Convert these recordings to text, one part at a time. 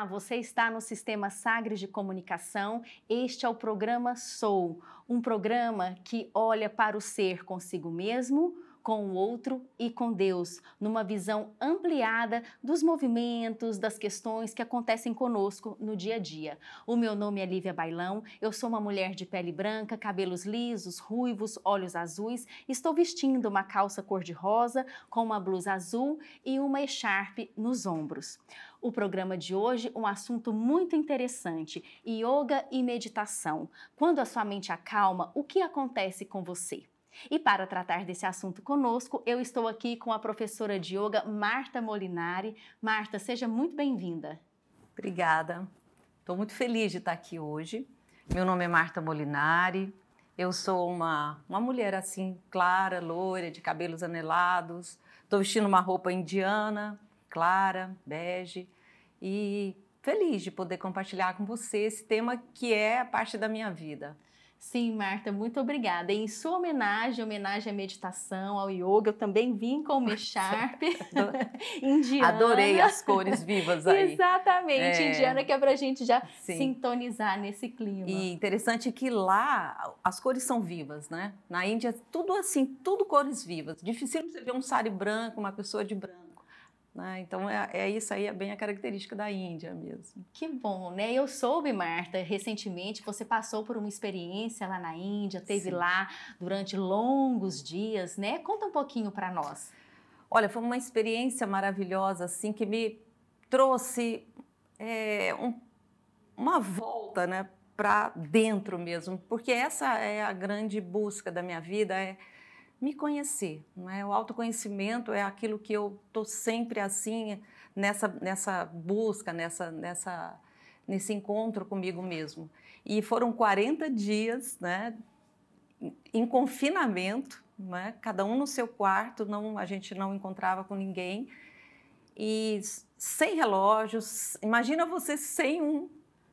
Ah, você está no Sistema Sagres de Comunicação. Este é o programa Sou, um programa que olha para o ser consigo mesmo com o outro e com Deus, numa visão ampliada dos movimentos, das questões que acontecem conosco no dia a dia. O meu nome é Lívia Bailão, eu sou uma mulher de pele branca, cabelos lisos, ruivos, olhos azuis, estou vestindo uma calça cor-de-rosa com uma blusa azul e uma echarpe nos ombros. O programa de hoje, um assunto muito interessante: yoga e meditação. Quando a sua mente acalma, o que acontece com você? E para tratar desse assunto conosco, eu estou aqui com a professora de yoga Marta Molinari. Marta, seja muito bem-vinda. Obrigada. Estou muito feliz de estar aqui hoje. Meu nome é Marta Molinari. Eu sou uma, uma mulher assim, clara, loira, de cabelos anelados. Estou vestindo uma roupa indiana, clara, bege. E feliz de poder compartilhar com você esse tema que é a parte da minha vida. Sim, Marta, muito obrigada. E em sua homenagem, homenagem à meditação, ao yoga, eu também vim com o Sharp indiana. Adorei as cores vivas aí. Exatamente, é... indiana que é para a gente já Sim. sintonizar nesse clima. E interessante que lá as cores são vivas, né? Na Índia, tudo assim, tudo cores vivas. Difícil você ver um sari branco, uma pessoa de branco. Né? Então, é, é, isso aí, é bem a característica da Índia mesmo. Que bom, né? Eu soube, Marta, recentemente, você passou por uma experiência lá na Índia, teve Sim. lá durante longos dias, né? Conta um pouquinho para nós. Olha, foi uma experiência maravilhosa, assim, que me trouxe é, um, uma volta, né? Para dentro mesmo, porque essa é a grande busca da minha vida, é me conhecer. Não é? O autoconhecimento é aquilo que eu estou sempre assim, nessa, nessa busca, nessa, nessa, nesse encontro comigo mesmo. E foram 40 dias né, em confinamento, né, cada um no seu quarto, não, a gente não encontrava com ninguém. E sem relógios, imagina você sem um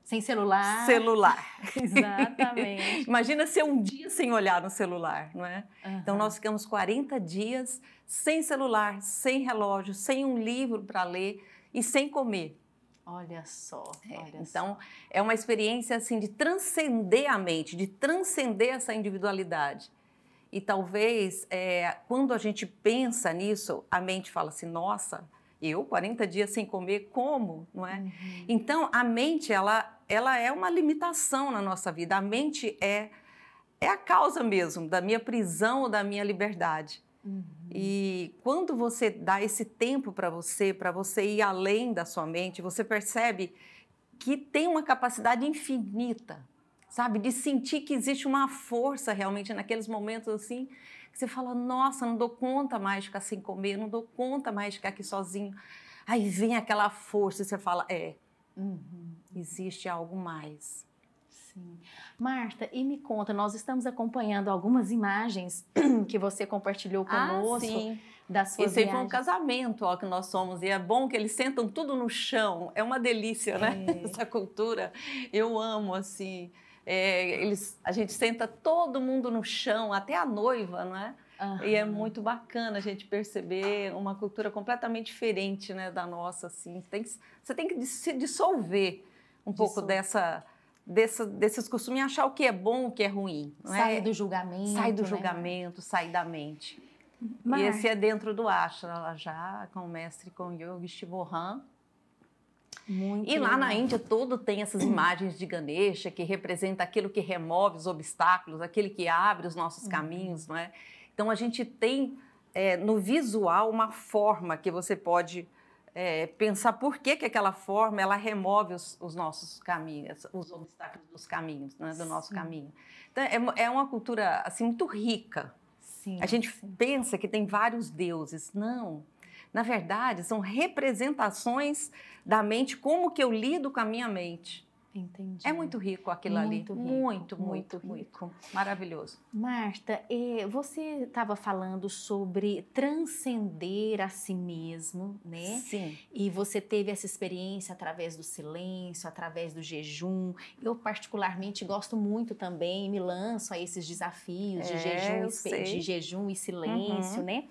sem celular. Celular. Exatamente. Imagina ser um dia sem olhar no celular, não é? Uhum. Então, nós ficamos 40 dias sem celular, sem relógio, sem um livro para ler e sem comer. Olha só. É, olha então, só. é uma experiência assim de transcender a mente, de transcender essa individualidade. E talvez, é, quando a gente pensa nisso, a mente fala assim: nossa, eu 40 dias sem comer, como? Não é? Uhum. Então, a mente, ela ela é uma limitação na nossa vida. A mente é, é a causa mesmo da minha prisão ou da minha liberdade. Uhum. E quando você dá esse tempo para você, para você ir além da sua mente, você percebe que tem uma capacidade infinita, sabe? De sentir que existe uma força realmente naqueles momentos assim, que você fala: nossa, não dou conta mais de ficar sem comer, não dou conta mais de ficar aqui sozinho. Aí vem aquela força e você fala: é. Uhum existe algo mais. Sim. Marta, e me conta, nós estamos acompanhando algumas imagens que você compartilhou ah, conosco. Ah, sim. Das suas Esse foi um casamento ó, que nós somos, e é bom que eles sentam tudo no chão, é uma delícia, né? É. Essa cultura, eu amo, assim, é, eles, a gente senta todo mundo no chão, até a noiva, não é? Uhum. E é muito bacana a gente perceber uma cultura completamente diferente né, da nossa. Assim. Tem que, você tem que se dissolver um pouco dessa desses costumes, achar o que é bom, o que é ruim. Não sai é? do julgamento. Sai do né? julgamento, sai da mente. Mar... E esse é dentro do Ashram, já com o mestre com Yogi Shivohan. Muito e lá lindo. na Índia todo tem essas imagens de Ganesha que representa aquilo que remove os obstáculos, aquele que abre os nossos uhum. caminhos, não é? Então a gente tem é, no visual uma forma que você pode é, pensar por que, que aquela forma ela remove os, os nossos caminhos, os obstáculos dos caminhos, né, do sim. nosso caminho. Então, é, é, uma cultura assim muito rica. Sim, a gente sim. pensa que tem vários deuses. Não. Na verdade, são representações da mente, como que eu lido com a minha mente. Entendi. É muito rico aquilo muito ali. Rico, muito, muito, muito rico. rico. Maravilhoso. Marta, você estava falando sobre transcender a si mesmo, né? Sim. E você teve essa experiência através do silêncio, através do jejum. Eu, particularmente, gosto muito também, me lanço a esses desafios de, é, jejum, de jejum e silêncio, uhum. né?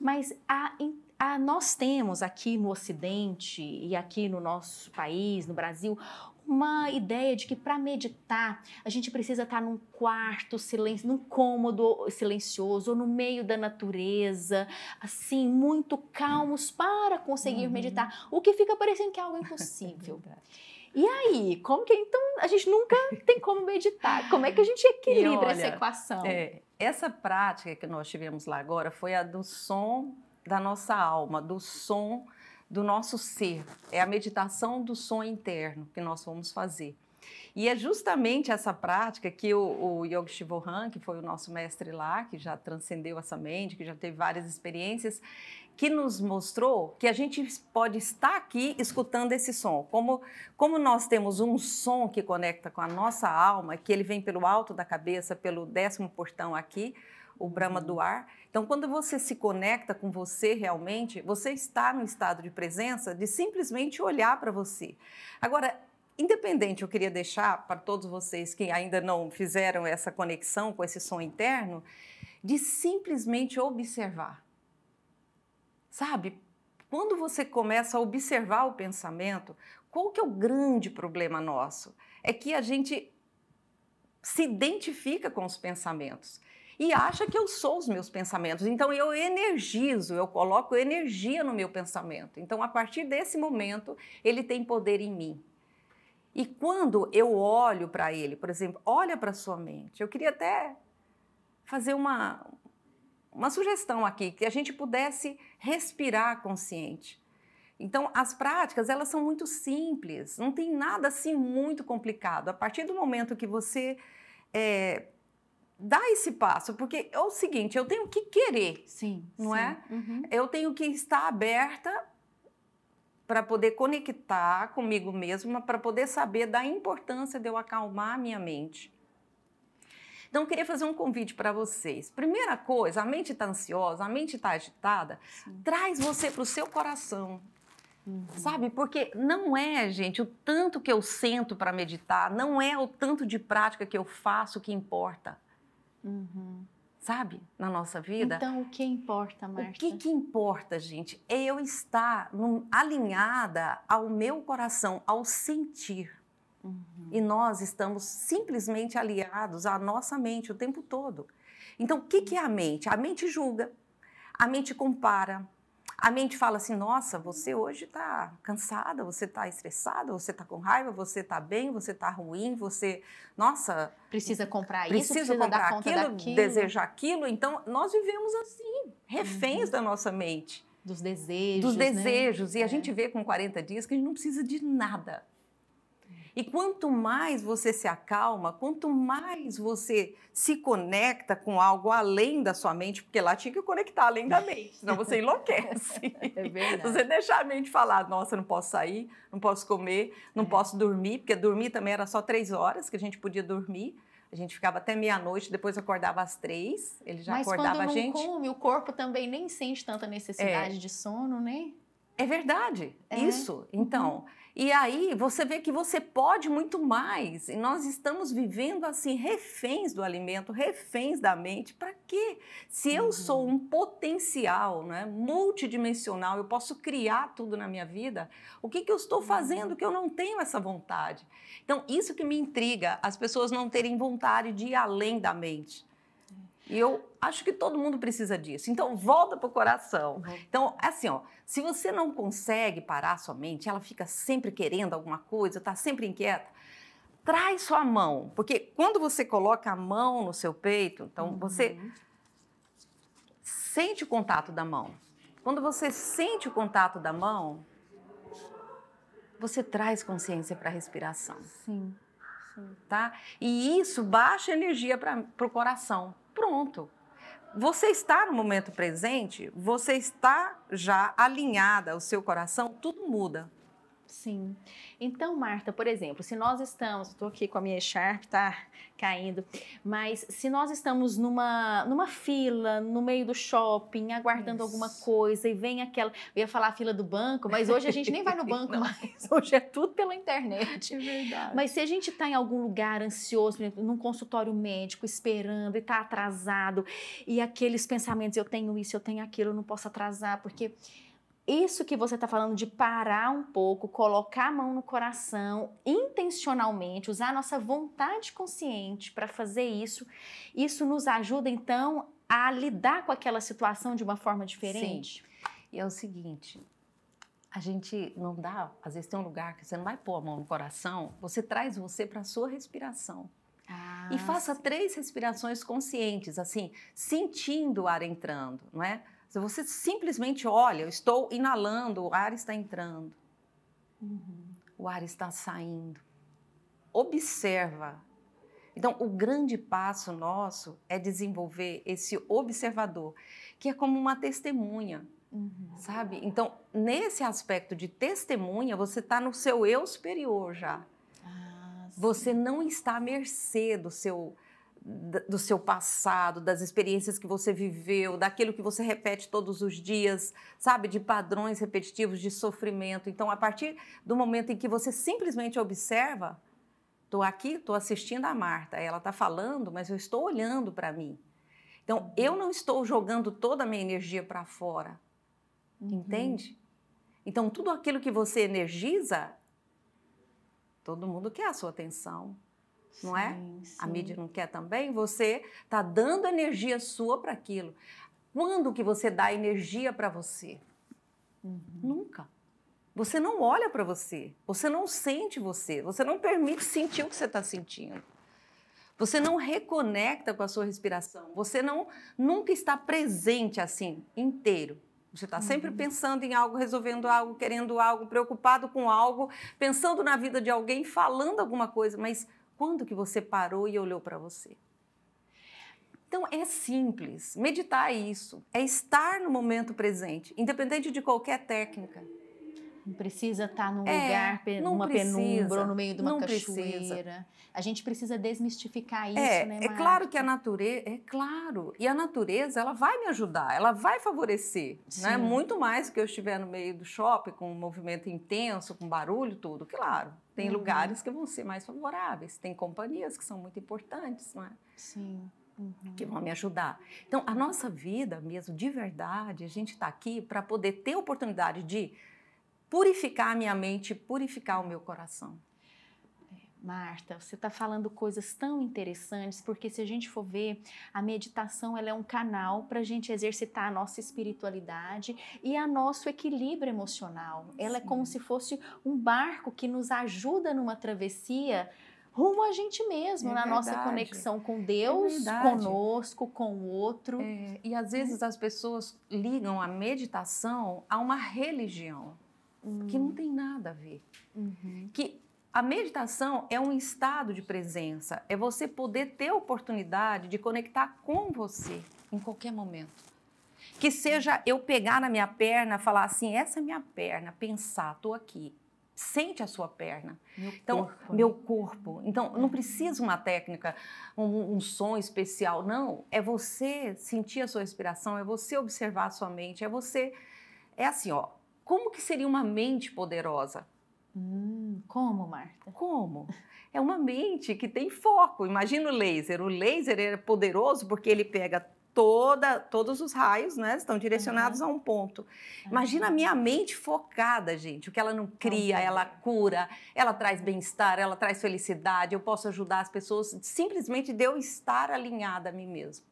Mas a, nós temos aqui no Ocidente e aqui no nosso país, no Brasil, uma ideia de que para meditar a gente precisa estar tá num quarto silêncio, num cômodo silencioso, ou no meio da natureza, assim, muito calmos para conseguir uhum. meditar, o que fica parecendo que é algo impossível. É e aí, como que então a gente nunca tem como meditar? Como é que a gente equilibra olha, essa equação? É, essa prática que nós tivemos lá agora foi a do som da nossa alma, do som do nosso ser, é a meditação do som interno que nós vamos fazer. E é justamente essa prática que o, o Yogi Shivohan, que foi o nosso mestre lá, que já transcendeu essa mente, que já teve várias experiências, que nos mostrou que a gente pode estar aqui escutando esse som. Como, como nós temos um som que conecta com a nossa alma, que ele vem pelo alto da cabeça, pelo décimo portão aqui, o Brahma uhum. do ar. Então, quando você se conecta com você realmente, você está no estado de presença de simplesmente olhar para você. Agora, independente, eu queria deixar para todos vocês que ainda não fizeram essa conexão com esse som interno, de simplesmente observar. Sabe? Quando você começa a observar o pensamento, qual que é o grande problema nosso? É que a gente se identifica com os pensamentos e acha que eu sou os meus pensamentos. Então eu energizo, eu coloco energia no meu pensamento. Então a partir desse momento ele tem poder em mim. E quando eu olho para ele, por exemplo, olha para sua mente. Eu queria até fazer uma uma sugestão aqui que a gente pudesse respirar consciente. Então, as práticas, elas são muito simples, não tem nada assim muito complicado. A partir do momento que você é, dá esse passo, porque é o seguinte, eu tenho que querer. Sim. Não sim. é? Uhum. Eu tenho que estar aberta para poder conectar comigo mesma, para poder saber da importância de eu acalmar a minha mente. Então, eu queria fazer um convite para vocês. Primeira coisa, a mente está ansiosa, a mente está agitada, Sim. traz você para o seu coração. Uhum. Sabe? Porque não é, gente, o tanto que eu sento para meditar, não é o tanto de prática que eu faço que importa. Uhum. Sabe? Na nossa vida. Então, o que importa, Marta? O que, que importa, gente? É eu estar alinhada ao meu coração, ao sentir. Uhum. E nós estamos simplesmente aliados à nossa mente o tempo todo. Então, o que, que é a mente? A mente julga, a mente compara, a mente fala assim: nossa, você hoje está cansada, você está estressada, você está com raiva, você está bem, você está ruim, você, nossa. Precisa comprar isso, precisa, comprar aquilo, daquilo. desejar aquilo. Então, nós vivemos assim, reféns uhum. da nossa mente. Dos desejos. Dos desejos. Né? E a é. gente vê com 40 dias que a gente não precisa de nada. E quanto mais você se acalma, quanto mais você se conecta com algo além da sua mente, porque lá tinha que conectar além da mente, senão você enlouquece. É verdade. Você deixar a mente falar, nossa, não posso sair, não posso comer, não é. posso dormir, porque dormir também era só três horas que a gente podia dormir. A gente ficava até meia-noite, depois acordava às três, ele já Mas acordava a gente. Mas quando não gente... come, o corpo também nem sente tanta necessidade é. de sono, né? É verdade, é. isso. Uhum. Então, uhum. e aí você vê que você pode muito mais. E nós estamos vivendo assim, reféns do alimento, reféns da mente. Para quê? Se eu uhum. sou um potencial, né, multidimensional, eu posso criar tudo na minha vida, o que, que eu estou uhum. fazendo que eu não tenho essa vontade? Então, isso que me intriga, as pessoas não terem vontade de ir além da mente. E eu acho que todo mundo precisa disso. Então, volta para o coração. Uhum. Então, é assim, ó, se você não consegue parar sua mente, ela fica sempre querendo alguma coisa, está sempre inquieta, traz sua mão. Porque quando você coloca a mão no seu peito, então uhum. você sente o contato da mão. Quando você sente o contato da mão, você traz consciência para a respiração. Sim. Sim. Tá? E isso baixa energia para o coração. Pronto. Você está no momento presente, você está já alinhada, o seu coração, tudo muda. Sim. Então, Marta, por exemplo, se nós estamos, estou aqui com a minha Sharp, tá caindo, mas se nós estamos numa, numa fila, no meio do shopping, aguardando Isso. alguma coisa e vem aquela, eu ia falar a fila do banco, mas hoje a gente nem vai no banco mais, hoje é tudo pela internet. É verdade. Mas se a gente está em algum lugar ansioso, por exemplo, num consultório médico, esperando e está atrasado, e aqueles pensamentos, eu tenho isso, eu tenho aquilo, eu não posso atrasar, porque isso que você está falando de parar um pouco, colocar a mão no coração intencionalmente, usar a nossa vontade consciente para fazer isso, isso nos ajuda então a lidar com aquela situação de uma forma diferente? Sim. E é o seguinte, a gente não dá, às vezes tem um lugar que você não vai pôr a mão no coração, você traz você para a sua respiração. Ah, e faça sim. três respirações conscientes, assim, sentindo o ar entrando, não é? Se você simplesmente olha, eu estou inalando, o ar está entrando, uhum. o ar está saindo. Observa. Então, o grande passo nosso é desenvolver esse observador, que é como uma testemunha, uhum. sabe? Então, nesse aspecto de testemunha, você está no seu eu superior já. Ah, você não está à mercê do seu do seu passado, das experiências que você viveu, daquilo que você repete todos os dias, sabe, de padrões repetitivos de sofrimento. Então, a partir do momento em que você simplesmente observa, estou aqui, estou assistindo a Marta, ela está falando, mas eu estou olhando para mim. Então, eu não estou jogando toda a minha energia para fora, uhum. entende? Então, tudo aquilo que você energiza, todo mundo quer a sua atenção não é? sim. A mídia não quer também. Você está dando energia sua para aquilo. Quando que você dá energia para você? Uhum. Nunca. Você não olha para você, você não sente você, você não permite sentir o que você está sentindo. Você não reconecta com a sua respiração, você não nunca está presente assim inteiro. Você está sempre uhum. pensando em algo, resolvendo algo, querendo algo, preocupado com algo, pensando na vida de alguém, falando alguma coisa, mas quando que você parou e olhou para você? Então é simples, meditar é isso, é estar no momento presente, independente de qualquer técnica. Não precisa estar tá num é, lugar, numa precisa, penumbra, ou no meio de uma cachoeira. Precisa. A gente precisa desmistificar é, isso, é, né, Mara? É claro que a natureza, é claro. E a natureza, ela vai me ajudar, ela vai favorecer, né? Muito mais que eu estiver no meio do shopping, com um movimento intenso, com barulho, tudo, claro. Tem uhum. lugares que vão ser mais favoráveis, tem companhias que são muito importantes, não é? Sim. Uhum. que vão me ajudar. Então, a nossa vida mesmo, de verdade, a gente está aqui para poder ter oportunidade de purificar a minha mente, purificar o meu coração. Marta, você está falando coisas tão interessantes, porque se a gente for ver, a meditação ela é um canal para a gente exercitar a nossa espiritualidade e a nosso equilíbrio emocional. Ela é Sim. é como se fosse um barco que nos ajuda numa travessia rumo a gente mesmo, é na verdade. nossa conexão com é Deus, é conosco, com o outro. É, e às vezes as pessoas ligam a meditação a uma religião uhum. que não hum. tem nada a ver. Uhum. Que a meditação é um estado de presença, é você poder ter a oportunidade de conectar com você em qualquer momento. Que seja eu pegar na minha perna, falar assim, essa é minha perna, pensar, tô aqui, sente a sua perna. Meu então, corpo. Né? meu corpo. Então, não precisa uma técnica, um, um, som especial, não. É você sentir a sua respiração, é você observar a sua mente, é você. É assim, ó. Como que seria uma mente poderosa? Hum, como, Marta? Como? É uma mente que tem foco. Imagina o laser. O laser é poderoso porque ele pega toda, todos os raios, né? Estão direcionados uhum. a um ponto. Imagina a minha mente focada, gente. O que ela não cria, ela cura, ela traz bem-estar, ela traz felicidade. Eu posso ajudar as pessoas simplesmente de eu estar alinhada a mim mesma.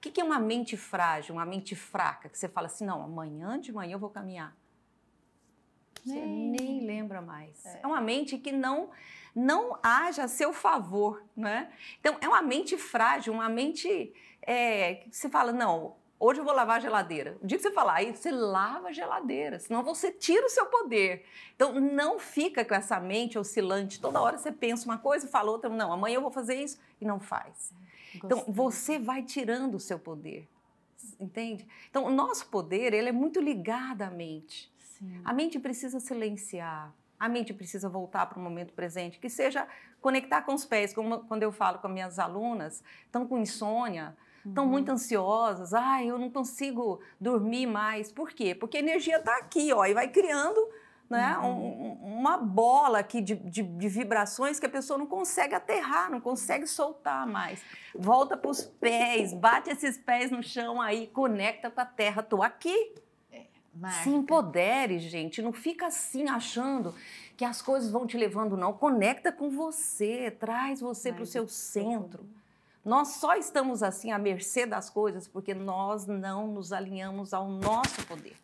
O que, que é uma mente frágil, uma mente fraca, que você fala assim, não, amanhã de manhã eu vou caminhar? Você nem lembra mais. É. é. uma mente que não não haja a seu favor, né? Então, é uma mente frágil, uma mente é, que você fala, não, hoje eu vou lavar a geladeira. O dia que você falar, aí você lava a geladeira, senão você tira o seu poder. Então, não fica com essa mente oscilante. Toda hora você pensa uma coisa e fala outra, não, amanhã eu vou fazer isso, e não faz. Então, você vai tirando o seu poder, entende? Então, o nosso poder, ele é muito ligado à mente. Sim. A mente precisa silenciar, a mente precisa voltar para o momento presente, que seja conectar com os pés, como quando eu falo com as minhas alunas, estão com insônia, estão uhum. muito ansiosas, ah, eu não consigo dormir mais. Por quê? Porque a energia está aqui, ó, e vai criando né? Uhum. Um, uma bola aqui de, de, de, vibrações que a pessoa não consegue aterrar, não consegue soltar mais. Volta para os pés, bate esses pés no chão aí, conecta com a terra. Tô aqui. É, Se empodere, gente. Não fica assim achando que as coisas vão te levando, não. Conecta com você, traz você para o seu centro. Nós só estamos assim à mercê das coisas porque nós não nos alinhamos ao nosso poder.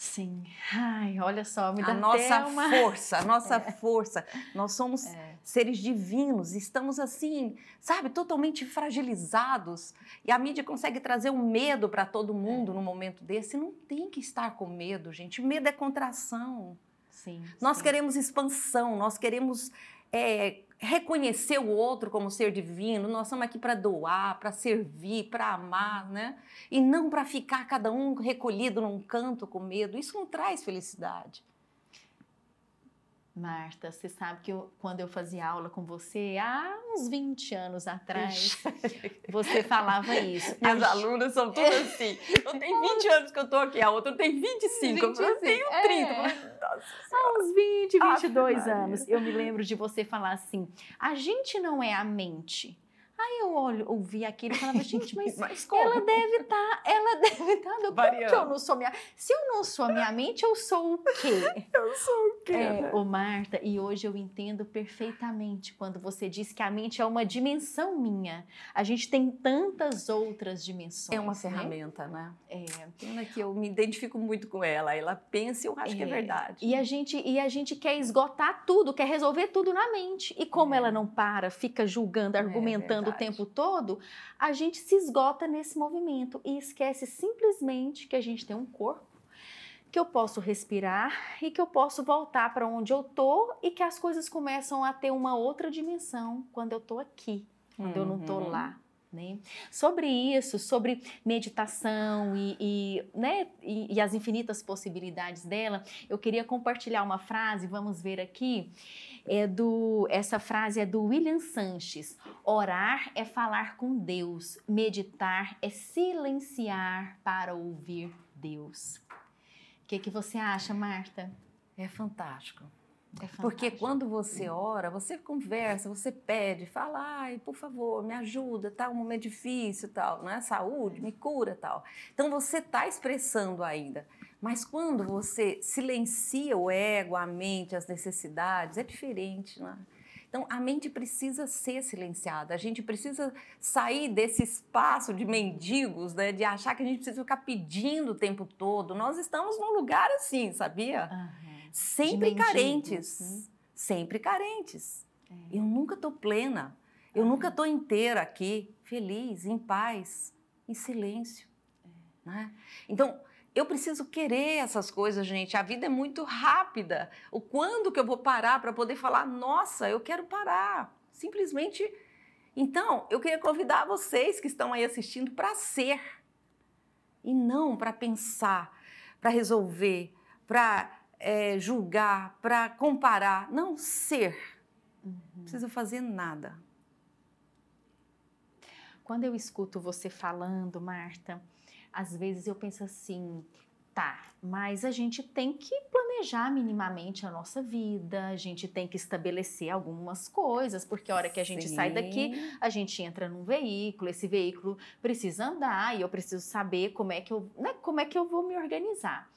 Sim. Ai, olha só, me dá a nossa uma... força, a nossa é. força. Nós somos é. seres divinos, estamos assim, sabe, totalmente fragilizados. E a mídia consegue trazer o um medo para todo é. mundo é. num momento desse. Não tem que estar com medo, gente. Medo é contração. Sim. Nós sim. queremos expansão, nós queremos é, reconhecer o outro como ser divino, nós estamos aqui para doar, para servir, para amar, uhum. né? E não para ficar cada um recolhido num canto com medo. Isso não traz felicidade. Marta, você sabe que eu, quando eu fazia aula com você há uns 20 anos atrás, você falava isso. Minhas alunas são todas assim. Eu tenho 20 anos que eu tô aqui, a outra tem 25, 25 eu tenho 30. É. Nossa, há uns 20, 22 Aff, anos. Eu me lembro de você falar assim: a gente não é a mente, Aí eu olho, ouvi aquilo e falava, gente, mas, mas ela deve estar, tá, ela deve estar, tá, como que eu não sou minha... Se eu não sou a minha mente, eu sou o quê? eu sou o quê? É, né? Ô Marta, e hoje eu entendo perfeitamente quando você diz que a mente é uma dimensão minha. A gente tem tantas outras dimensões. É uma né? ferramenta, né? né? É. Pena que eu me identifico muito com ela, ela pensa e eu acho é. que é verdade. E a, gente, e a gente quer esgotar tudo, quer resolver tudo na mente. E como é. ela não para, fica julgando, é argumentando, o tempo todo, a gente se esgota nesse movimento e esquece simplesmente que a gente tem um corpo que eu posso respirar e que eu posso voltar para onde eu tô e que as coisas começam a ter uma outra dimensão quando eu tô aqui, quando uhum. eu não tô uhum. lá. Né? Sobre isso, sobre meditação e, e né, e, e, as infinitas possibilidades dela, eu queria compartilhar uma frase, vamos ver aqui. É do, essa frase é do William Sanches. Orar é falar com Deus, meditar é silenciar para ouvir Deus. O que, que você acha, Marta? É fantástico. É Porque quando você ora, você conversa, você pede, fala, ai, por favor, me ajuda, tá um momento difícil, tal, né? Saúde, me cura, tal. Então você está expressando ainda. Mas quando você silencia o ego, a mente, as necessidades, é diferente, né? Então, a mente precisa ser silenciada, a gente precisa sair desse espaço de mendigos, né? de achar que a gente precisa ficar pedindo o tempo todo. Nós estamos num lugar assim, sabia? Uhum sempre carentes, né? sempre carentes. É. Eu nunca estou plena, eu nunca estou inteira aqui, feliz, em paz, em silêncio. É. Né? Então, eu preciso querer essas coisas, gente. A vida é muito rápida. O quando que eu vou parar para poder falar, nossa, eu quero parar? Simplesmente. Então, eu queria convidar vocês que estão aí assistindo para ser e não para pensar, para resolver, para é, julgar, para comparar. Não ser. Uhum. Não precisa fazer nada. Quando eu escuto você falando, Marta, às vezes eu penso assim, tá, mas a gente tem que planejar minimamente a nossa vida, a gente tem que estabelecer algumas coisas, porque a hora que a gente Sim. sai daqui, a gente entra num veículo, esse veículo precisa andar e eu preciso saber como é que eu, né, como é que eu vou me organizar.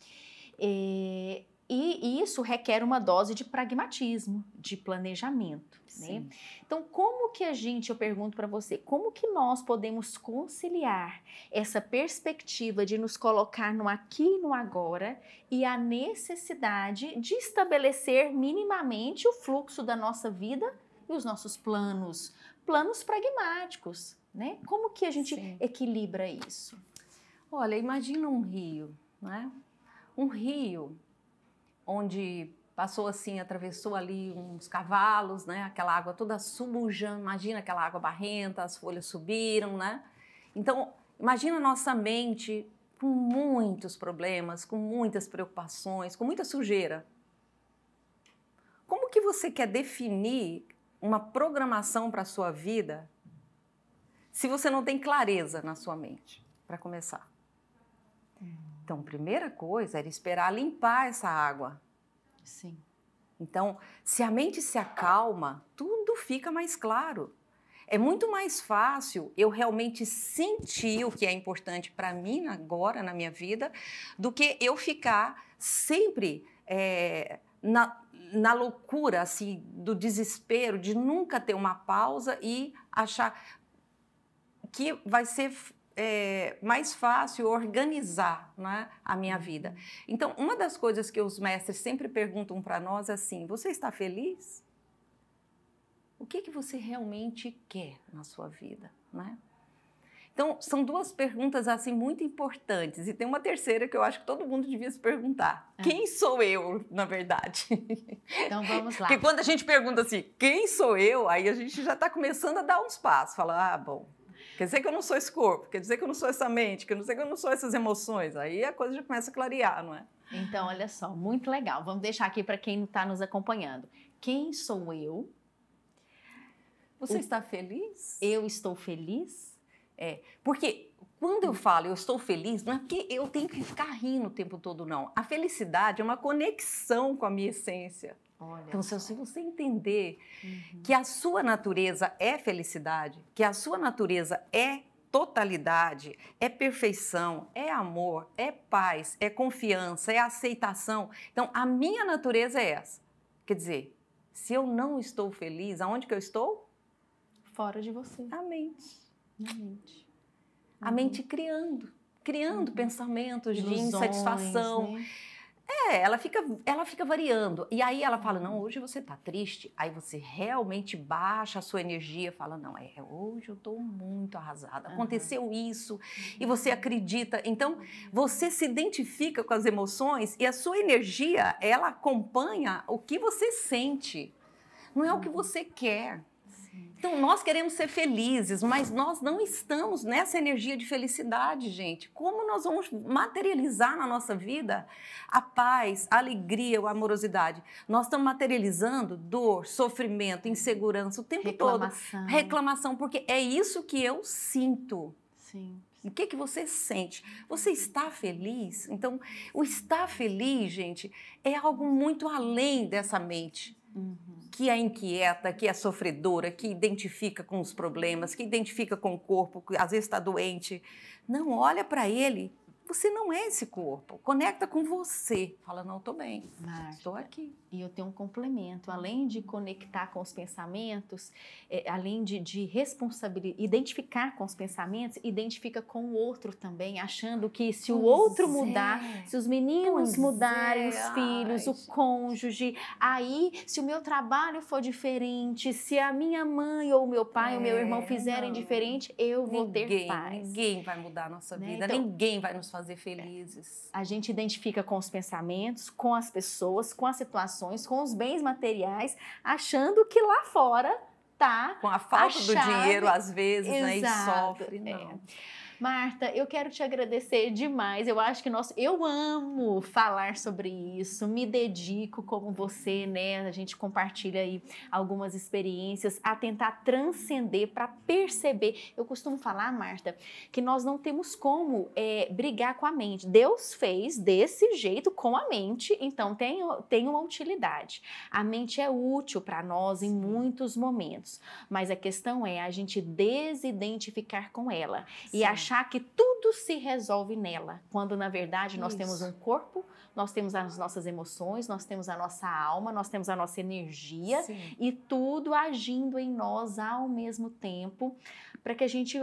É, e isso requer uma dose de pragmatismo, de planejamento. Né? Então, como que a gente, eu pergunto para você, como que nós podemos conciliar essa perspectiva de nos colocar no aqui e no agora e a necessidade de estabelecer minimamente o fluxo da nossa vida e os nossos planos, planos pragmáticos, né? Como que a gente Sim. equilibra isso? Olha, imagina um rio, né? Um rio onde passou assim, atravessou ali uns cavalos, né? Aquela água toda suja, imagina aquela água barrenta, as folhas subiram, né? Então, imagina nossa mente com muitos problemas, com muitas preocupações, com muita sujeira. Como que você quer definir uma programação para a sua vida se você não tem clareza na sua mente, para começar? Hum. Então, a primeira coisa era esperar limpar essa água. Sim. Então, se a mente se acalma, tudo fica mais claro. É muito mais fácil eu realmente sentir o que é importante para mim agora na minha vida do que eu ficar sempre é, na, na loucura assim do desespero de nunca ter uma pausa e achar que vai ser é, mais fácil organizar né, a minha uhum. vida. Então, uma das coisas que os mestres sempre perguntam para nós é assim: você está feliz? O que, que você realmente quer na sua vida? Né? Então, são duas perguntas assim muito importantes. E tem uma terceira que eu acho que todo mundo devia se perguntar. É. Quem sou eu, na verdade? Então vamos lá. Porque quando a gente pergunta assim, quem sou eu? Aí a gente já está começando a dar uns passos. Falar, ah, bom, Quer dizer que eu não sou esse corpo, quer dizer que eu não sou essa mente, quer dizer que eu não sou essas emoções. Aí a coisa já começa a clarear, não é? Então, olha só, muito legal. Vamos deixar aqui para quem está nos acompanhando. Quem sou eu? Você o... está feliz? Eu estou feliz? É, porque quando eu falo eu estou feliz, não é porque eu tenho que ficar rindo o tempo todo, não. A felicidade é uma conexão com a minha essência. Olha então, se você entender uhum. que a sua natureza é felicidade, que a sua natureza é totalidade, é perfeição, é amor, é paz, é confiança, é aceitação. Então, a minha natureza é essa. Quer dizer, se eu não estou feliz, aonde que eu estou? Fora de você. A mente. A mente. A uhum. mente criando, criando uhum. pensamentos Ilusões, de insatisfação. Né? É, ela fica, ela fica variando. E aí ela fala: não, uhum. hoje você tá triste. Aí você realmente baixa a sua energia, fala: não, é, hoje eu tô muito arrasada. Aconteceu uhum. isso. E você uhum. acredita. Então, uhum. você se identifica com as emoções e a sua energia, ela acompanha o que você sente. Não é o que você quer. Então, nós queremos ser felizes, mas nós não estamos nessa energia de felicidade, gente. Como nós vamos materializar na nossa vida a paz, a alegria, a amorosidade? Nós estamos materializando dor, sofrimento, insegurança o tempo Reclamação. todo. Reclamação, porque é isso que eu sinto. Sim. O que, que você sente? Você está feliz? Então, o estar feliz, gente, é algo muito além dessa mente. Uhum que é inquieta, que é sofredora, que identifica com os problemas, que identifica com o corpo, que às vezes está doente. Não olha para ele você não é esse corpo. Conecta com você. Fala, não, estou bem. Estou aqui. E eu tenho um complemento. Além de conectar com os pensamentos, é, além de, de responsabilizar, identificar com os pensamentos, identifica com o outro também, achando que se pois o outro é. mudar, se os meninos pois mudarem, é. os filhos, Ai, o cônjuge, aí se o meu trabalho for diferente, se a minha mãe ou o meu pai ou meu irmão é, fizerem não. diferente, eu vou ninguém, ter paz. Ninguém vai mudar a nossa né? vida, então, ninguém vai nos fazer fazer é. felizes. A gente identifica com os pensamentos, com as pessoas, com as situações, com os bens materiais, achando que lá fora tá. Com a falta a do dinheiro, às vezes, Exato. né? E sofre. Não. É. Marta, eu quero te agradecer demais. Eu acho que nós, eu amo falar sobre isso, me dedico como você, né? A gente compartilha aí algumas experiências a tentar transcender para perceber. Eu costumo falar, Marta, que nós não temos como é, brigar com a mente. Deus fez desse jeito com a mente, então tem, tem uma utilidade. A mente é útil para nós em muitos momentos, mas a questão é a gente desidentificar com ela Sim. e achar achar que tudo se resolve nela, quando na verdade nós Isso. temos um corpo, nós temos as nossas emoções, nós temos a nossa alma, nós temos a nossa energia Sim. e tudo agindo em nós ao mesmo tempo, para que a gente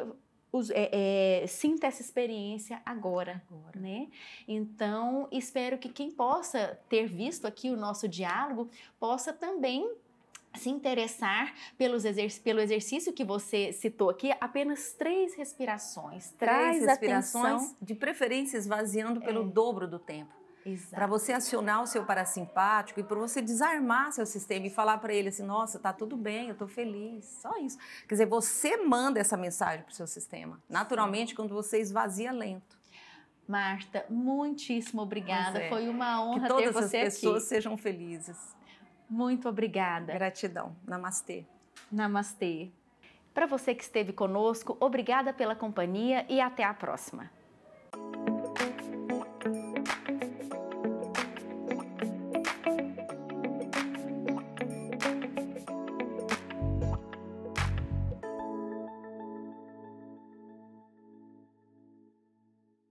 é, é, sinta essa experiência agora, agora, né? Então, espero que quem possa ter visto aqui o nosso diálogo possa também se interessar pelos exerc pelo exercício que você citou aqui, apenas três respirações. Traz três respirações, atenção. de preferência esvaziando é. pelo é. dobro do tempo. Para você acionar o seu parasimpático e para você desarmar seu sistema e falar para ele assim: nossa, tá tudo bem, eu tô feliz. Só isso. Quer dizer, você manda essa mensagem para o seu sistema, naturalmente, Sim. quando você esvazia lento. Marta, muitíssimo obrigada. É. Foi uma honra ter você aqui. Que todas as pessoas aqui. sejam felizes. Muito obrigada. Gratidão. Namastê. Namastê. Para você que esteve conosco, obrigada pela companhia e até a próxima.